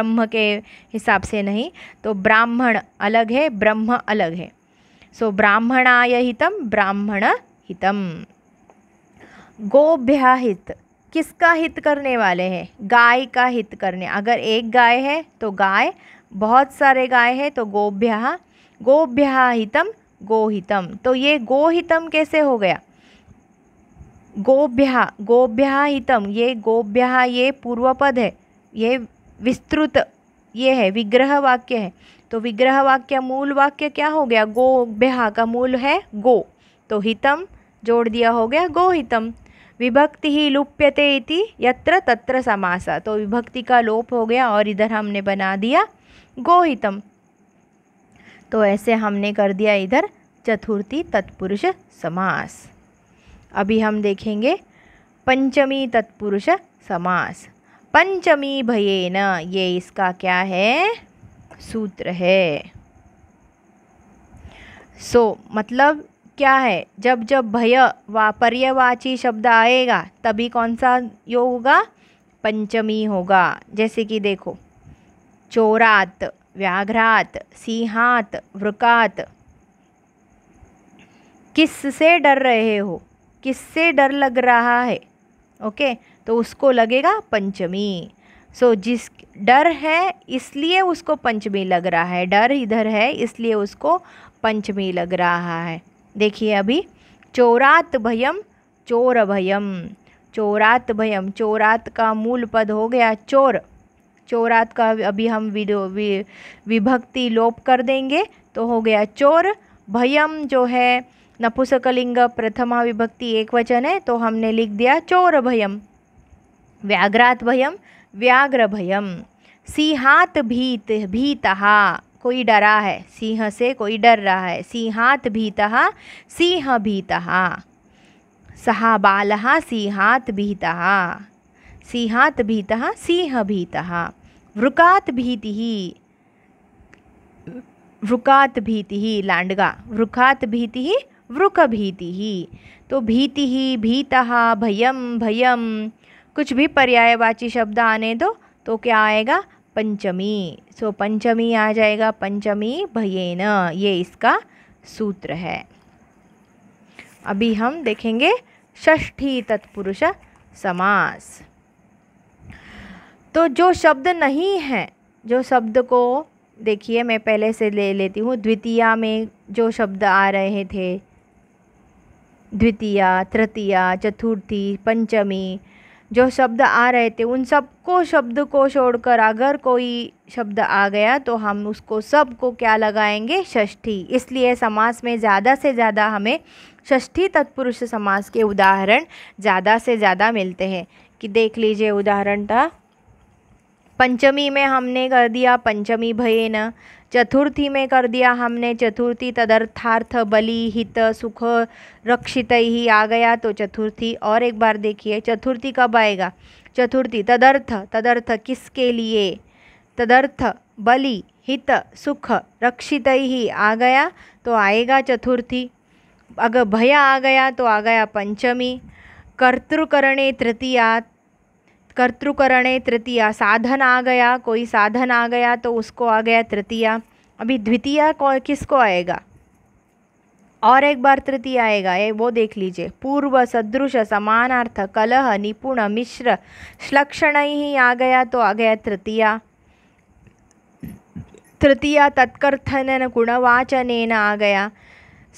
ब्रह्म के हिसाब से नहीं तो ब्राह्मण अलग है ब्रह्म अलग है सो ब्राह्मणाय हितम ब्राह्मण हितम गोभ्या हित किसका हित करने वाले हैं गाय का हित करने अगर एक गाय है तो गाय बहुत सारे गाय है तो गोभ्या गोभ्या हितम गोहितम तो ये गोहितम कैसे हो गया गोभ्या गोभ्या हितम ये गोभ्या ये पूर्व पद है ये विस्तृत ये है विग्रह वाक्य है तो विग्रह वाक्य मूल वाक्य क्या हो गया गो बेहा का मूल है गो तो हितम जोड़ दिया हो गया गोहितम विभक्ति ही लुप्यते इति यत्र तत्र समासा तो विभक्ति का लोप हो गया और इधर हमने बना दिया गोहितम तो ऐसे हमने कर दिया इधर चतुर्थी तत्पुरुष समास अभी हम देखेंगे पंचमी तत्पुरुष समास पंचमी न ये इसका क्या है सूत्र है सो so, मतलब क्या है जब जब भय व पर्यवाची शब्द आएगा तभी कौन सा योग होगा पंचमी होगा जैसे कि देखो चोरात व्याघ्रात सिंहात वृकात किस से डर रहे हो किससे डर लग रहा है ओके okay? तो उसको लगेगा पंचमी सो so, जिस डर है इसलिए उसको पंचमी लग रहा है डर इधर है इसलिए उसको पंचमी लग रहा है देखिए अभी चोरात भयम चोर भयम चोरात भयम चोरात का मूल पद हो गया चोर चोरात का अभी हम विडो वि, विभक्ति लोप कर देंगे तो हो गया चोर भयम जो है नपुसकलिंग प्रथमा विभक्ति एक वचन है तो हमने लिख दिया चोर भयम व्याघ्रात भयम व्याघ्र भयम सिंहात भीत भीतहा कोई डरा है सिंह से कोई डर रहा है सिंहात भीतहा सिंह भीतहा सहा बालहा सिंहात भीतहा सिंहात भीतः सिंह भीतः वृकात भीति वृकात भीति लांडगा वृकात भीति वृक भीति तो भीति भीता भयम भयम कुछ भी पर्यायवाची शब्द आने दो तो क्या आएगा पंचमी सो so, पंचमी आ जाएगा पंचमी भयेन ये इसका सूत्र है अभी हम देखेंगे षष्ठी तत्पुरुष समास तो जो शब्द नहीं है जो शब्द को देखिए मैं पहले से ले लेती हूँ द्वितीया में जो शब्द आ रहे थे द्वितीया तृतीया चतुर्थी पंचमी जो शब्द आ रहे थे उन सबको शब्द को छोड़कर अगर कोई शब्द आ गया तो हम उसको सबको क्या लगाएंगे षष्ठी इसलिए समास में ज़्यादा से ज़्यादा हमें षष्ठी तत्पुरुष समास के उदाहरण ज़्यादा से ज़्यादा मिलते हैं कि देख लीजिए उदाहरण था पंचमी में हमने कर दिया पंचमी न चतुर्थी में कर दिया हमने चतुर्थी तदर्थार्थ बलि हित सुख रक्षित ही आ गया तो चतुर्थी और एक बार देखिए चतुर्थी कब आएगा चतुर्थी तदर्थ तदर्थ किसके लिए तदर्थ बलि हित सुख रक्षित ही आ गया तो आएगा चतुर्थी अगर भय आ गया तो आ गया पंचमी कर्तृकरणे तृतीया कर्तृकरणे तृतीया साधन आ गया कोई साधन आ गया तो उसको आ गया तृतीया अभी द्वितीय किसको आएगा और एक बार तृतीय आएगा ये वो देख लीजिए पूर्व सदृश समानार्थ कलह निपुण मिश्र श्लक्षण ही आ गया तो आ गया तृतीया तृतीया तत्कर्थन गुणवाचन आ गया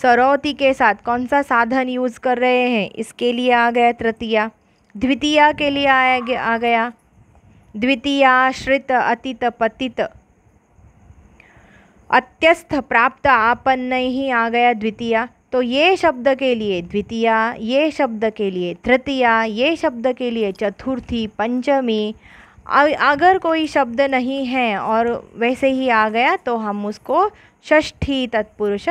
सरौती के साथ कौन सा साधन यूज़ कर रहे हैं इसके लिए आ गया तृतीया द्वितीय के लिए आया आ गया द्वितीयाश्रित अतीत पतित अत्यस्थ प्राप्त आपन्न ही आ गया द्वितीय तो ये शब्द के लिए द्वितीय ये शब्द के लिए तृतीया ये शब्द के लिए चतुर्थी पंचमी अगर कोई शब्द नहीं है और वैसे ही आ गया तो हम उसको षष्ठी तत्पुरुष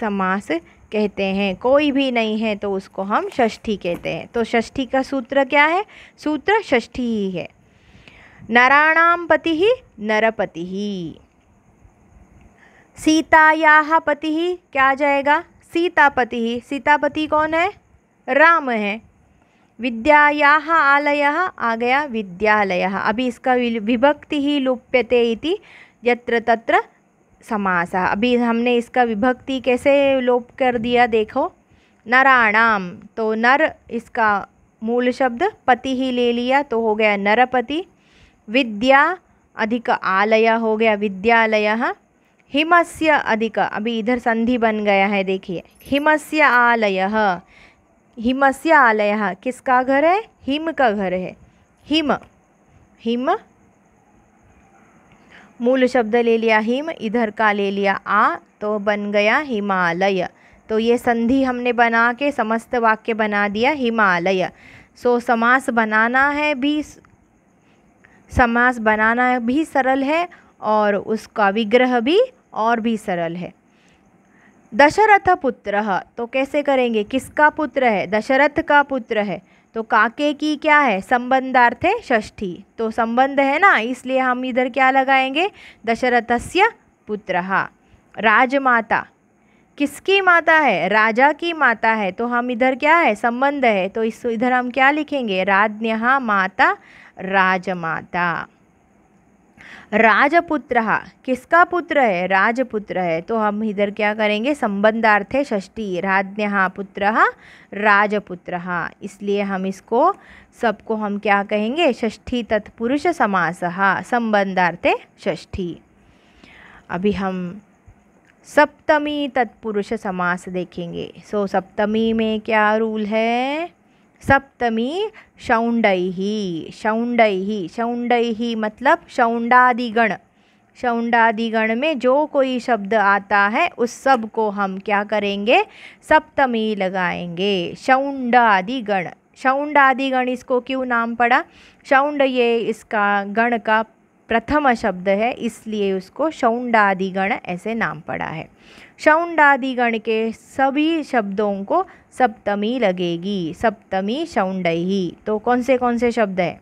समास कहते हैं कोई भी नहीं है तो उसको हम षष्ठी कहते हैं तो षष्ठी का सूत्र क्या है सूत्र षष्ठी ही है नराणाम पति ही नरपति ही सीताया पति ही क्या जाएगा सीतापति ही सीतापति कौन है राम है विद्याया आलय आ गया विद्यालय अभी इसका विभक्ति ही लुप्यते इति यत्र तत्र समास अभी हमने इसका विभक्ति कैसे लोप कर दिया देखो नराणाम तो नर इसका मूल शब्द पति ही ले लिया तो हो गया नरपति विद्या अधिक आलय हो गया विद्यालय हिमस्य अधिक अभी इधर संधि बन गया है देखिए हिमस्य आलय हिमस्य आलय किसका घर है हिम का घर है हिम हिम मूल शब्द ले लिया हिम इधर का ले लिया आ तो बन गया हिमालय तो ये संधि हमने बना के समस्त वाक्य बना दिया हिमालय सो समास बनाना है भी समास बनाना भी सरल है और उसका विग्रह भी और भी सरल है दशरथ पुत्र तो कैसे करेंगे किसका पुत्र है दशरथ का पुत्र है तो काके की क्या है संबंधार्थ है षष्ठी तो संबंध है ना इसलिए हम इधर क्या लगाएंगे दशरथस्य पुत्र राजमाता किसकी माता है राजा की माता है तो हम इधर क्या है संबंध है तो इस इधर हम क्या लिखेंगे राज्य माता राजमाता राजपुत्र किसका पुत्र है राजपुत्र है तो हम इधर क्या करेंगे संबंधार्थ है षष्ठी राज्य पुत्र राजपुत्र इसलिए हम इसको सबको हम क्या कहेंगे षष्ठी तत्पुरुष समास संबंधार्थे षष्ठी अभी हम सप्तमी तत्पुरुष समास देखेंगे सो सप्तमी में क्या रूल है सप्तमी शौंडई शौंडई शौंडई मतलब शौंडादिगण शौंडादिगण में जो कोई शब्द आता है उस सब को हम क्या करेंगे सप्तमी लगाएंगे शौंडादिगण शौंड आदि गण इसको क्यों नाम पड़ा शौंड ये इसका गण का प्रथम शब्द है इसलिए उसको शौंडादिगण ऐसे नाम पड़ा है शौंडादिगण के सभी शब्दों को सप्तमी लगेगी सप्तमी शौंड ही तो कौन से कौन से शब्द है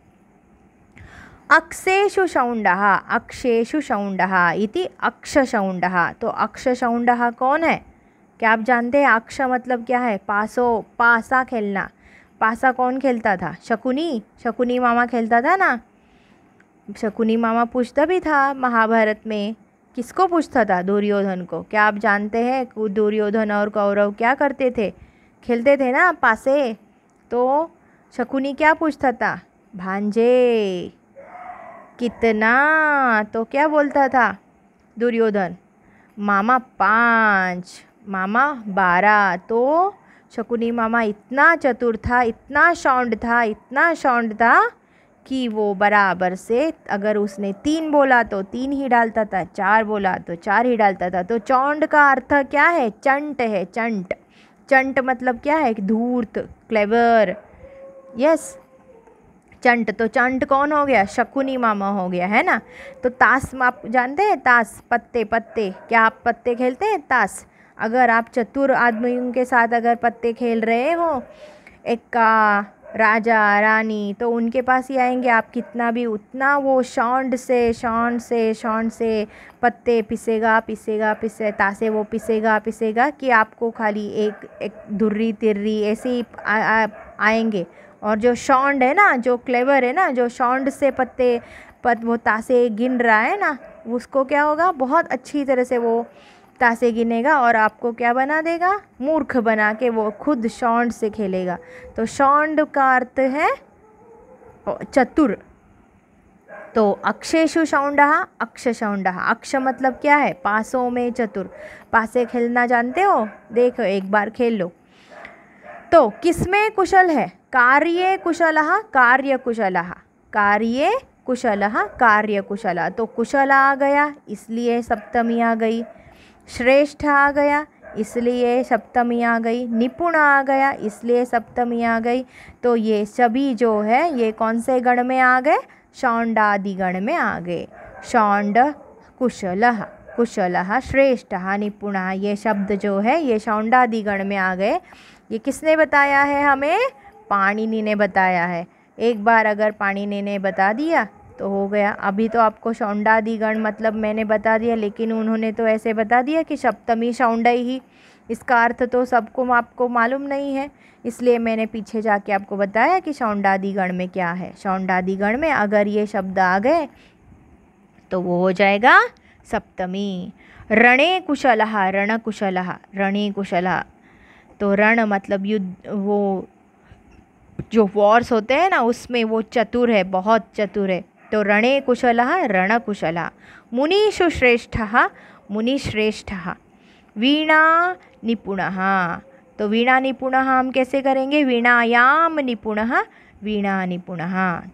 अक्षेषु शौंड अक्षेषु शौंड इति शौंड तो अक्ष शौंड कौन है क्या आप जानते हैं अक्ष मतलब क्या है पासो पासा खेलना पासा कौन खेलता था शकुनी शकुनी मामा खेलता था ना शकुनी मामा पूछता भी था महाभारत में किसको पूछता था दुर्योधन को क्या आप जानते हैं दुर्योधन और कौरव क्या करते थे खेलते थे ना पासे तो शकुनी क्या पूछता था भांजे कितना तो क्या बोलता था दुर्योधन मामा पाँच मामा बारह तो शकुनी मामा इतना चतुर था इतना शौंड था इतना शौंड था कि वो बराबर से अगर उसने तीन बोला तो तीन ही डालता था चार बोला तो चार ही डालता था तो चौंड का अर्थ क्या है चंट है चंट चंट मतलब क्या है धूर्त क्लेवर यस चंट तो चंट कौन हो गया शकुनी मामा हो गया है ना तो ताश आप जानते हैं ताश पत्ते पत्ते क्या आप पत्ते खेलते हैं ताश अगर आप चतुर आदमियों के साथ अगर पत्ते खेल रहे हो एक का राजा रानी तो उनके पास ही आएंगे आप कितना भी उतना वो शॉन्ड से शॉन्ड से शॉन्ड से पत्ते पिसेगा पिसेगा पिसे तासे वो पिसेगा पिसेगा कि आपको खाली एक एक धुर्री तिर्री ऐसे ही आएंगे और जो शॉन्ड है ना जो क्लेवर है ना जो शॉन्ड से पत्ते पत वो तासे गिन रहा है ना उसको क्या होगा बहुत अच्छी तरह से वो तासे गिनेगा और आपको क्या बना देगा मूर्ख बना के वो खुद शौंड से खेलेगा तो शौंड का अर्थ है चतुर तो अक्षेशु शौंड अक्ष शौंड अक्ष मतलब क्या है पासों में चतुर पासे खेलना जानते हो देखो एक बार खेल लो तो किसमें कुशल है कार्ये कुशल कार्य कुशल कार्ये कुशल कार्य कुशल तो कुशल आ गया इसलिए सप्तमी आ गई श्रेष्ठ आ गया इसलिए सप्तमी आ गई निपुण आ गया इसलिए सप्तमी आ गई तो ये सभी जो है ये कौन से गण में आ गए शौंडादि गण में आ गए शौंड कुशल कुशल श्रेष्ठ निपुण ये शब्द जो है ये शौंडादि गण में आ गए ये किसने बताया है हमें पाणिनि ने बताया है एक बार अगर पाणिनि ने बता दिया तो हो गया अभी तो आपको शौंडादिगण मतलब मैंने बता दिया लेकिन उन्होंने तो ऐसे बता दिया कि सप्तमी शौंडय ही इसका अर्थ तो सबको आपको मालूम नहीं है इसलिए मैंने पीछे जाके आपको बताया कि शौंडादिगण में क्या है शौंडादिगण गण में अगर ये शब्द आ गए तो वो हो जाएगा सप्तमी रणे कुशल रण कुशल रणे कुशल तो रण मतलब युद्ध वो जो वॉर्स होते हैं ना उसमें वो चतुर है बहुत चतुर है तो रणे कुशल रणकुशल मुनीषु श्रेष्ठ मुनिश्रेष्ठ वीणा निपुण तो वीणा निपुण हम कैसे करेंगे वीणायाम निपुण वीणा निपुण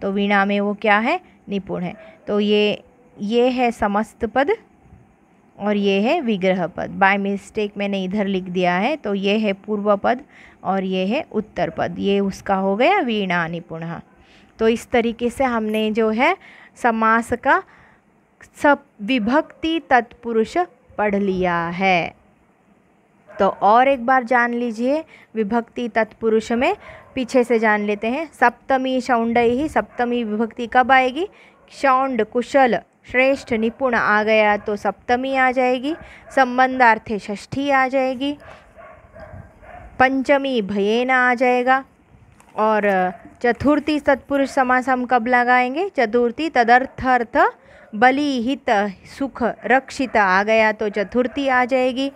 तो वीणा में वो क्या है निपुण है तो ये ये है समस्त पद और ये है विग्रह पद बाय मिस्टेक मैंने इधर लिख दिया है तो ये है पूर्व पद और ये है उत्तर पद ये उसका हो गया वीणा निपुण तो इस तरीके से हमने जो है समास का सब विभक्ति तत्पुरुष पढ़ लिया है तो और एक बार जान लीजिए विभक्ति तत्पुरुष में पीछे से जान लेते हैं सप्तमी शौंड ही सप्तमी विभक्ति कब आएगी शौंड कुशल श्रेष्ठ निपुण आ गया तो सप्तमी आ जाएगी संबंधार्थे षष्ठी आ जाएगी पंचमी भयेन आ जाएगा और चतुर्थी सत्पुरुष समास हम कब लगाएंगे चतुर्थी तदर्थ अर्थ बलि हित सुख रक्षित आ गया तो चतुर्थी आ जाएगी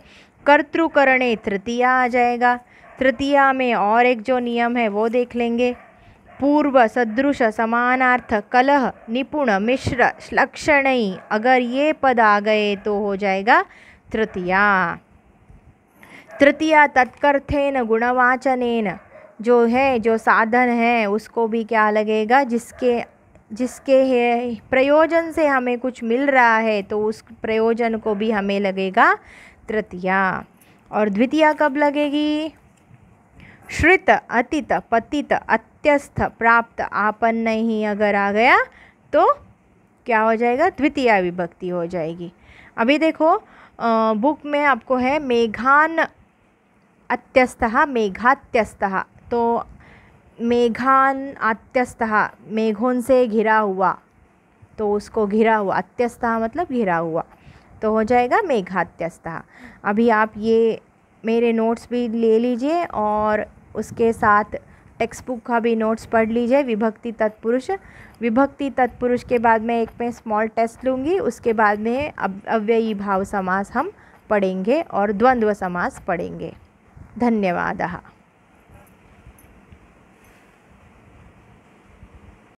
कर्तृकरणे तृतीया आ जाएगा तृतीया में और एक जो नियम है वो देख लेंगे पूर्व सदृश समानार्थ कलह निपुण मिश्र लक्षण अगर ये पद आ गए तो हो जाएगा तृतीया तृतीया तत्कर्थेन गुणवाचनेन जो है जो साधन है उसको भी क्या लगेगा जिसके जिसके है प्रयोजन से हमें कुछ मिल रहा है तो उस प्रयोजन को भी हमें लगेगा तृतीया और द्वितीया कब लगेगी श्रित अतीत पतित अत्यस्थ प्राप्त आपन नहीं अगर आ गया तो क्या हो जाएगा द्वितीय विभक्ति हो जाएगी अभी देखो बुक में आपको है मेघान अत्यस्तः मेघात्यस्तः तो मेघान अत्यस्तः मेघों से घिरा हुआ तो उसको घिरा हुआ अत्यस्तः मतलब घिरा हुआ तो हो जाएगा मेघात्यस्तः अभी आप ये मेरे नोट्स भी ले लीजिए और उसके साथ टेक्स्ट बुक का भी नोट्स पढ़ लीजिए विभक्ति तत्पुरुष विभक्ति तत्पुरुष के बाद में एक मैं स्मॉल टेस्ट लूँगी उसके बाद में अब अव्ययी भाव समास हम पढ़ेंगे और द्वंद्व समास पढ़ेंगे धन्यवाद